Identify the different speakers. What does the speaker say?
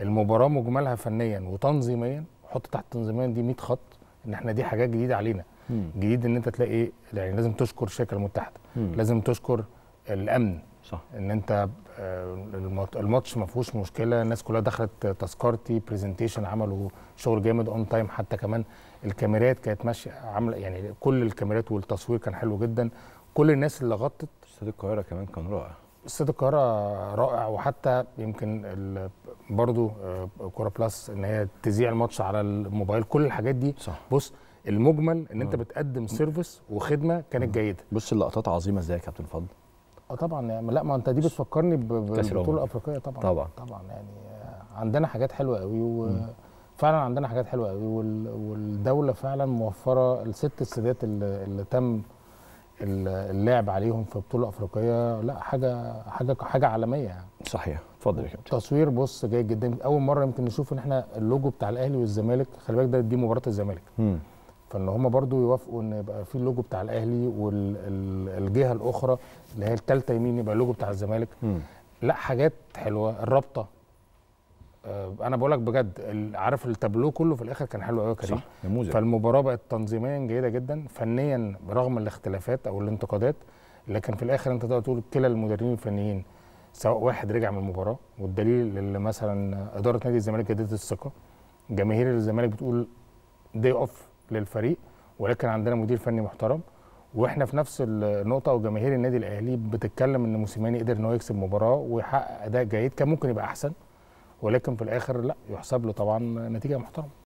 Speaker 1: المباراه مجملها فنيا وتنظيميا حط تحت تنظيميا دي 100 خط ان احنا دي حاجات جديده علينا مم. جديد ان انت تلاقي يعني لازم تشكر الشركه المتحده مم. لازم تشكر الامن صح ان انت آه، الماتش ما فيهوش مشكله الناس كلها دخلت تذكرتي برزنتيشن عملوا شغل جامد اون تايم حتى كمان الكاميرات كانت ماشيه عامله يعني كل الكاميرات والتصوير كان حلو جدا كل الناس اللي غطت استاد القاهره كمان كان رائع استاد القاهره رائع وحتى يمكن برضو آه، كوره بلس ان هي تذيع الماتش على الموبايل كل الحاجات دي صح. بص المجمل ان انت آه. بتقدم سيرفيس وخدمه كانت آه. جيده بص اللقطات عظيمه ازاي يا كابتن فضل اه طبعا يعني، لا ما انت دي بتفكرني بالبطوله الافريقيه طبعا طبعا طبعا يعني عندنا حاجات حلوه قوي وفعلا عندنا حاجات حلوه قوي والدوله فعلا موفره الست استادات اللي تم اللعب عليهم في بطوله افريقيه لا حاجه حاجه حاجه عالميه يعني صحيح اتفضل يا كابتن تصوير بص جيد جدا اول مره يمكن نشوف ان احنا اللوجو بتاع الاهلي والزمالك خلي بالك ده دي مباراه الزمالك فان هم برضو يوافقوا ان يبقى في اللوجو بتاع الاهلي والجهه الاخرى اللي هي الثالثه يمين يبقى اللوجو بتاع الزمالك لا حاجات حلوه الرابطه آه، انا بقول لك بجد عارف التابلو كله في الاخر كان حلو قوي كريم صح نموذج فالمباراه بقت تنظيميا جيده جدا فنيا برغم الاختلافات او الانتقادات لكن في الاخر انت تقدر تقول كلا المدربين الفنيين سواء واحد رجع من المباراه والدليل اللي مثلا اداره نادي الزمالك ادت الثقه جماهير الزمالك بتقول دي اوف للفريق ولكن عندنا مدير فني محترم واحنا في نفس النقطه وجماهير النادي الاهلي بتتكلم ان موسيماني قدر ان هو يكسب مباراه ويحقق اداء جيد كان ممكن يبقى احسن ولكن في الاخر لا يحسب له طبعا نتيجه محترمه